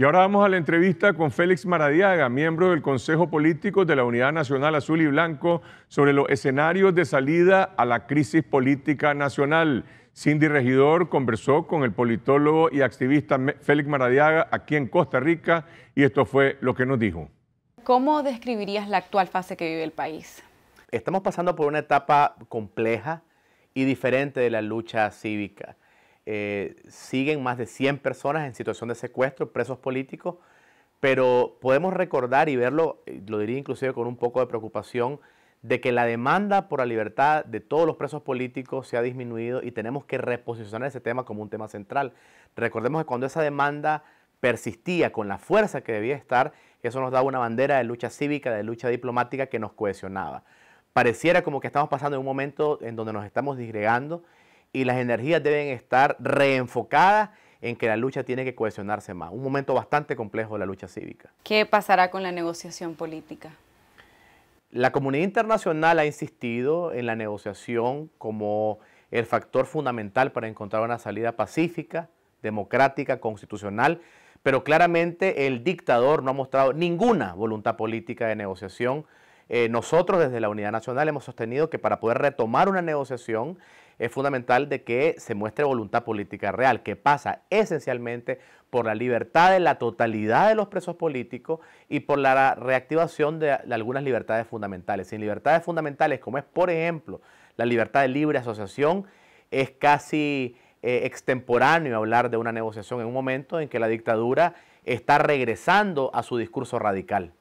Y ahora vamos a la entrevista con Félix Maradiaga, miembro del Consejo Político de la Unidad Nacional Azul y Blanco, sobre los escenarios de salida a la crisis política nacional. Cindy Regidor conversó con el politólogo y activista Félix Maradiaga aquí en Costa Rica y esto fue lo que nos dijo. ¿Cómo describirías la actual fase que vive el país? Estamos pasando por una etapa compleja y diferente de la lucha cívica. Eh, siguen más de 100 personas en situación de secuestro, presos políticos, pero podemos recordar y verlo, eh, lo diría inclusive con un poco de preocupación, de que la demanda por la libertad de todos los presos políticos se ha disminuido y tenemos que reposicionar ese tema como un tema central. Recordemos que cuando esa demanda persistía con la fuerza que debía estar, eso nos daba una bandera de lucha cívica, de lucha diplomática que nos cohesionaba. Pareciera como que estamos pasando en un momento en donde nos estamos disgregando y las energías deben estar reenfocadas en que la lucha tiene que cohesionarse más. Un momento bastante complejo de la lucha cívica. ¿Qué pasará con la negociación política? La comunidad internacional ha insistido en la negociación como el factor fundamental para encontrar una salida pacífica, democrática, constitucional, pero claramente el dictador no ha mostrado ninguna voluntad política de negociación. Eh, nosotros desde la Unidad Nacional hemos sostenido que para poder retomar una negociación es fundamental de que se muestre voluntad política real, que pasa esencialmente por la libertad de la totalidad de los presos políticos y por la reactivación de, algunas libertades fundamentales. Sin libertades fundamentales, como es, por ejemplo, la libertad de libre asociación, es casi eh, extemporáneo hablar de una negociación en un momento en que la dictadura está regresando a su discurso radical.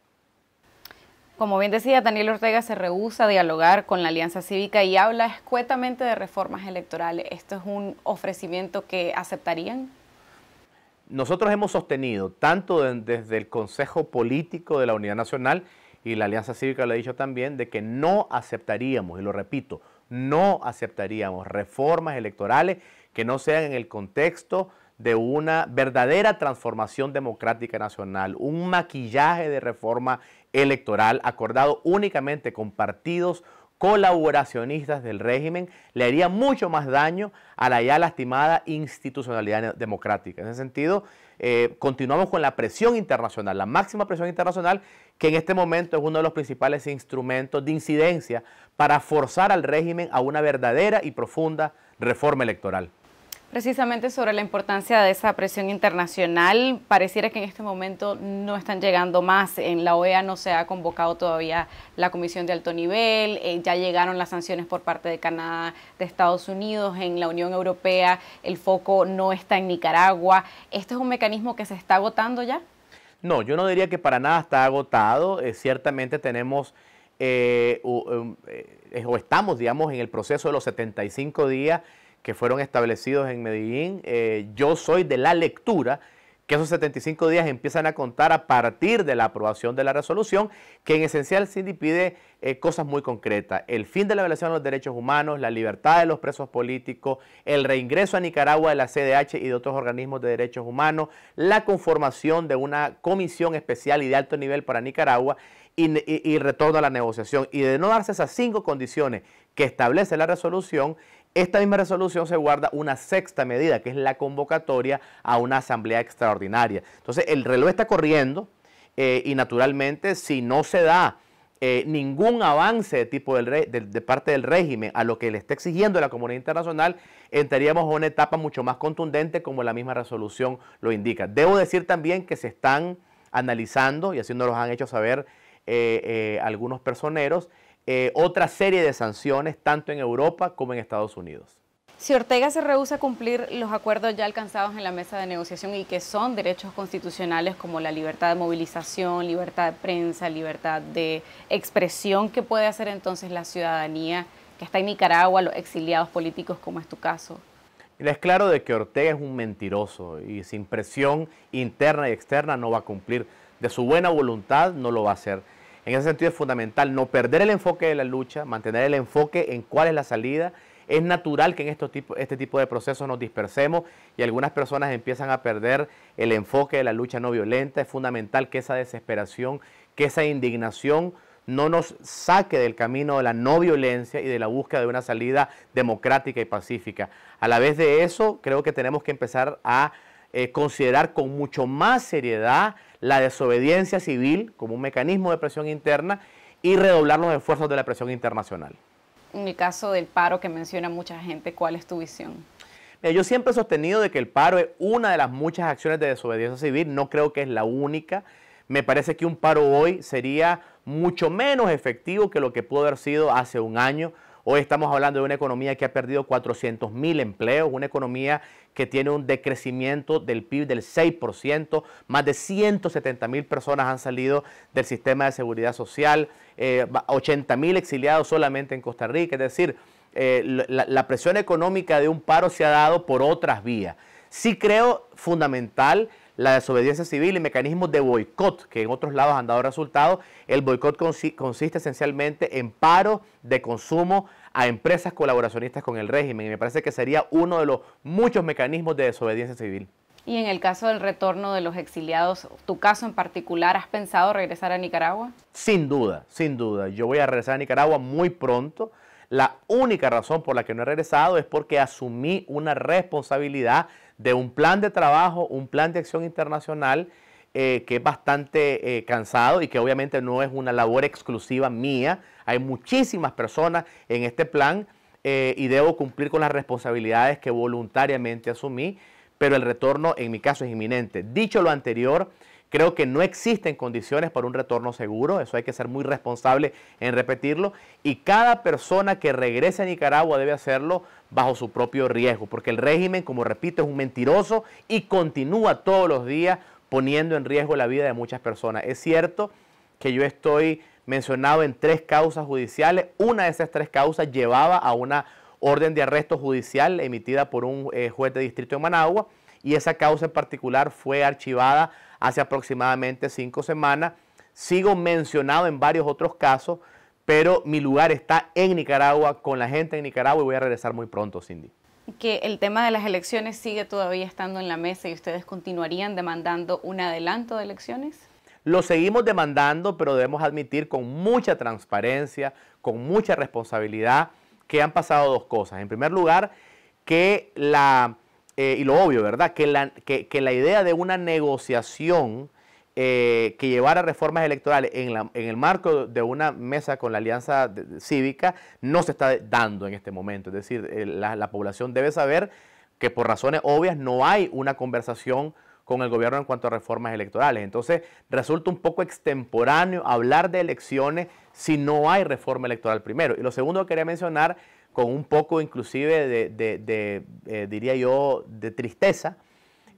Como bien decía, Daniel Ortega se rehúsa a dialogar con la Alianza Cívica y habla escuetamente de reformas electorales. ¿Esto es un ofrecimiento que aceptarían? Nosotros hemos sostenido, tanto desde el Consejo Político de la Unidad Nacional y la Alianza Cívica lo ha dicho también, de que no aceptaríamos, y lo repito, no aceptaríamos reformas electorales que no sean en el contexto de una verdadera transformación democrática nacional, un maquillaje de reforma electoral acordado únicamente con partidos colaboracionistas del régimen, le haría mucho más daño a la ya lastimada institucionalidad democrática. En ese sentido, eh, continuamos con la presión internacional, la máxima presión internacional, que en este momento es uno de los principales instrumentos de incidencia para forzar al régimen a una verdadera y profunda reforma electoral. Precisamente sobre la importancia de esa presión internacional, pareciera que en este momento no están llegando más. En la OEA no se ha convocado todavía la comisión de alto nivel, eh, ya llegaron las sanciones por parte de Canadá, de Estados Unidos, en la Unión Europea el foco no está en Nicaragua. ¿Este es un mecanismo que se está agotando ya? No, yo no diría que para nada está agotado. Eh, ciertamente tenemos... Eh, um, o, estamos, digamos, en el proceso de los 75 días que fueron establecidos en Medellín. Eh, yo soy de la lectura que esos 75 días empiezan a contar a partir de la aprobación de la resolución, que en esencial Cindy pide eh, cosas muy concretas. El fin de la violación de los derechos humanos, la libertad de los presos políticos, el reingreso a Nicaragua de la CDH y de otros organismos de derechos humanos, la conformación de una comisión especial y de alto nivel para Nicaragua y, y retorno a la negociación. Y de no darse esas cinco condiciones que establece la resolución, esta misma resolución se guarda una sexta medida, que es la convocatoria a una asamblea extraordinaria. Entonces, el reloj está corriendo eh, y naturalmente si no se da eh, ningún avance de, tipo de, parte del régimen a lo que le está exigiendo la comunidad internacional, entraríamos a una etapa mucho más contundente como la misma resolución lo indica. Debo decir también que se están analizando, y así nos lo han hecho saber eh, algunos personeros, eh, otra serie de sanciones tanto en Europa como en Estados Unidos. Si Ortega se rehúsa a cumplir los acuerdos ya alcanzados en la mesa de negociación y que son derechos constitucionales como la libertad de movilización, libertad de prensa, libertad de expresión, ¿qué puede hacer entonces la ciudadanía que está en Nicaragua, los exiliados políticos como es tu caso? es claro de que Ortega es un mentiroso y sin presión interna y externa no va a cumplir. De su buena voluntad no lo va a hacer. En ese sentido es fundamental no perder el enfoque de la lucha, mantener el enfoque en cuál es la salida. Es natural que en estos este tipo de procesos nos dispersemos y algunas personas empiezan a perder el enfoque de la lucha no violenta. Es fundamental que esa desesperación, que esa indignación no nos saque del camino de la no violencia y de la búsqueda de una salida democrática y pacífica. A la vez de eso, creo que tenemos que empezar a eh, considerar con mucho más seriedad la desobediencia civil como un mecanismo de presión interna y redoblar los esfuerzos de la presión internacional. En el caso del paro que menciona mucha gente, ¿cuál es tu visión? yo siempre he sostenido de que el paro es una de las muchas acciones de desobediencia civil, no creo que es la única. Me parece que un paro hoy sería mucho menos efectivo que lo que pudo haber sido hace un año. Hoy estamos hablando de una economía que ha perdido 400 mil empleos, una economía que tiene un decrecimiento del PIB del 6%, más de 170 mil personas han salido del sistema de seguridad social, 80 eh, mil exiliados solamente en Costa Rica, es decir, eh, la, la presión económica de un paro se ha dado por otras vías. Sí creo fundamental la desobediencia civil y mecanismos de boicot, que en otros lados han dado resultados. El boicot consiste esencialmente en paro de consumo a empresas colaboracionistas con el régimen y me parece que sería uno de los muchos mecanismos de desobediencia civil. Y en el caso del retorno de los exiliados, tu caso en particular, ¿has pensado regresar a Nicaragua? Sin duda, sin duda. Yo voy a regresar a Nicaragua muy pronto. La única razón por la que no he regresado es porque asumí una responsabilidad de un plan de trabajo, un plan de acción internacional eh, que es bastante eh, cansado y que obviamente no es una labor exclusiva mía. Hay muchísimas personas en este plan eh, y debo cumplir con las responsabilidades que voluntariamente asumí, pero el retorno en mi caso es inminente. Dicho lo anterior, Creo que no existen condiciones para un retorno seguro, eso hay que ser muy responsable en repetirlo, y cada persona que regrese a Nicaragua debe hacerlo bajo su propio riesgo, porque el régimen, como repito, es un mentiroso y continúa todos los días poniendo en riesgo la vida de muchas personas. Es cierto que yo estoy mencionado en tres causas judiciales. Una de esas tres causas llevaba a una orden de arresto judicial emitida por un eh, juez de distrito de Managua y esa causa en particular fue archivada hace aproximadamente cinco semanas. Sigo mencionado en varios otros casos, pero mi lugar está en Nicaragua, con la gente en Nicaragua y voy a regresar muy pronto, Cindy que el tema de las elecciones sigue todavía estando en la mesa y ustedes continuarían demandando un adelanto de elecciones? Lo seguimos demandando, pero debemos admitir con mucha transparencia, con mucha responsabilidad, que han pasado dos cosas. En primer lugar, que la, eh, y lo obvio, ¿verdad? Que la, que la idea de una negociación eh, que que a reformas electorales en, el marco de una mesa con la alianza cívica no se está dando en este momento. Es decir, eh, la, población debe saber que por razones obvias no hay una conversación con el gobierno en cuanto a reformas electorales. Entonces resulta un poco extemporáneo hablar de elecciones si no hay reforma electoral primero. Y lo segundo que quería mencionar, con un poco inclusive de, eh, diría yo, de tristeza,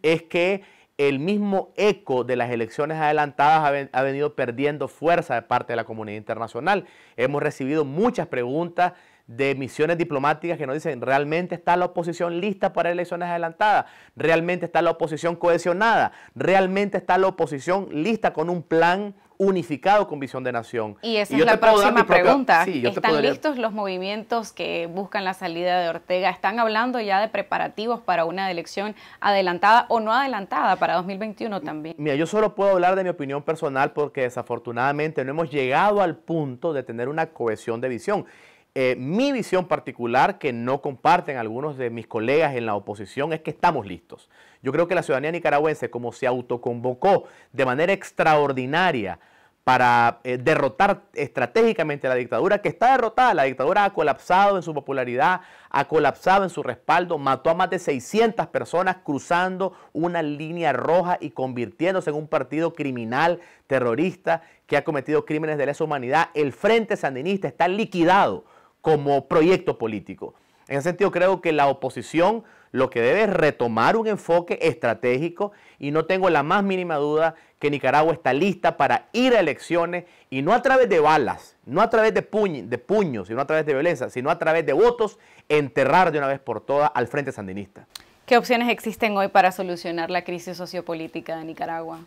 es que el mismo eco de las elecciones adelantadas ha, venido perdiendo fuerza de parte de la comunidad internacional. Hemos recibido muchas preguntas de misiones diplomáticas que nos dicen, ¿realmente está la oposición lista para elecciones adelantadas? ¿Realmente está la oposición cohesionada? ¿Realmente está la oposición lista con un plan unificado con visión de nación. Y esa es la próxima pregunta. ¿Están listos los movimientos que buscan la salida de Ortega? ¿Están hablando ya de preparativos para una elección adelantada o no adelantada para 2021 también? Mira, yo solo puedo hablar de mi opinión personal porque desafortunadamente no hemos llegado al punto de tener una cohesión de visión. Eh, mi visión particular, que no comparten algunos de mis colegas en la oposición, es que estamos listos. Yo creo que la ciudadanía nicaragüense, como se autoconvocó de manera extraordinaria para eh, derrotar estratégicamente a la dictadura, que está derrotada, la dictadura ha colapsado en su popularidad, ha colapsado en su respaldo, mató a más de 600 personas cruzando una línea roja y convirtiéndose en un partido criminal, terrorista, que ha cometido crímenes de lesa humanidad. El Frente Sandinista está liquidado como proyecto político. En ese sentido, creo que la oposición lo que debe es retomar un enfoque estratégico y no tengo la más mínima duda que Nicaragua está lista para ir a elecciones y no a través de balas, no a través de, puños, de puños, sino a través de violencia, sino a través de votos, enterrar de una vez por todas al Frente Sandinista. ¿Qué opciones existen hoy para solucionar la crisis sociopolítica de Nicaragua?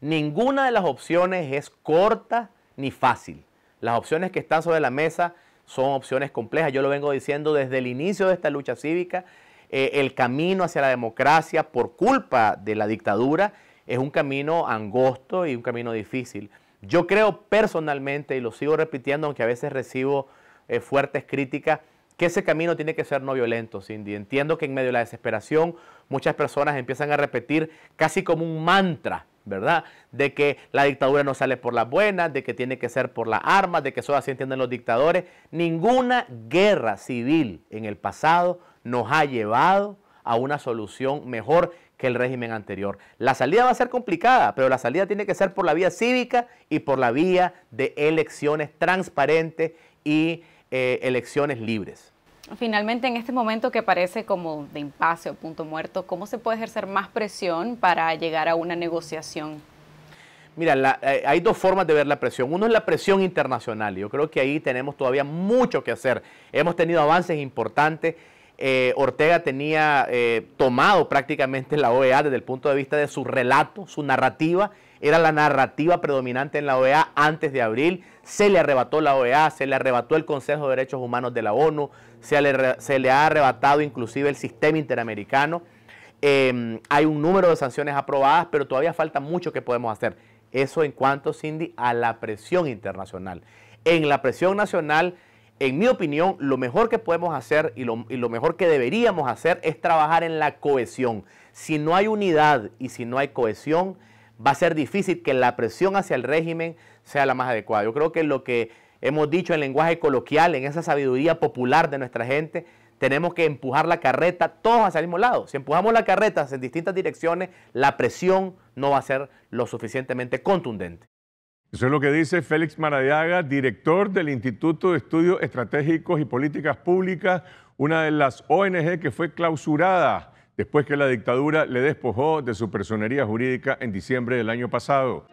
Ninguna de las opciones es corta ni fácil. Las opciones que están sobre la mesa son opciones complejas. Yo lo vengo diciendo desde el inicio de esta lucha cívica, eh, el camino hacia la democracia por culpa de la dictadura es un camino angosto y un camino difícil. Yo creo personalmente, y lo sigo repitiendo, aunque a veces recibo eh, fuertes críticas, que ese camino tiene que ser no violento, Cindy. Entiendo que en medio de la desesperación muchas personas empiezan a repetir casi como un mantra ¿verdad? De que la dictadura no sale por las buenas, de que tiene que ser por las armas, de que solo así entienden los dictadores. Ninguna guerra civil en el pasado nos ha llevado a una solución mejor que el régimen anterior. La salida va a ser complicada, pero la salida tiene que ser por la vía cívica y por la vía de elecciones transparentes y eh, elecciones libres. Finalmente, en este momento que parece como de impasse o punto muerto, ¿cómo se puede ejercer más presión para llegar a una negociación? Mira, eh, hay dos formas de ver la presión. Uno es la presión internacional. Yo creo que ahí tenemos todavía mucho que hacer. Hemos tenido avances importantes. Eh, Ortega tenía eh, tomado prácticamente la OEA desde el punto de vista de su relato, su narrativa era la narrativa predominante en la OEA antes de abril. Se le arrebató la OEA, se le arrebató el Consejo de Derechos Humanos de la ONU, se le, ha arrebatado inclusive el sistema interamericano. Em, hay un número de sanciones aprobadas, pero todavía falta mucho que podemos hacer. Eso en cuanto, Cindy, a la presión internacional. En la presión nacional, en mi opinión, lo mejor que podemos hacer y lo, mejor que deberíamos hacer es trabajar en la cohesión. Si no hay unidad y si no hay cohesión, va a ser difícil que la presión hacia el régimen sea la más adecuada. Yo creo que lo que hemos dicho en lenguaje coloquial, en esa sabiduría popular de nuestra gente, tenemos que empujar la carreta todos hacia el mismo lado. Si empujamos la carreta en distintas direcciones, la presión no va a ser lo suficientemente contundente. Eso es lo que dice Félix Maradiaga, director del Instituto de Estudios Estratégicos y Políticas Públicas, una de las ONG que fue clausurada después que la dictadura le despojó de su personería jurídica en diciembre del año pasado.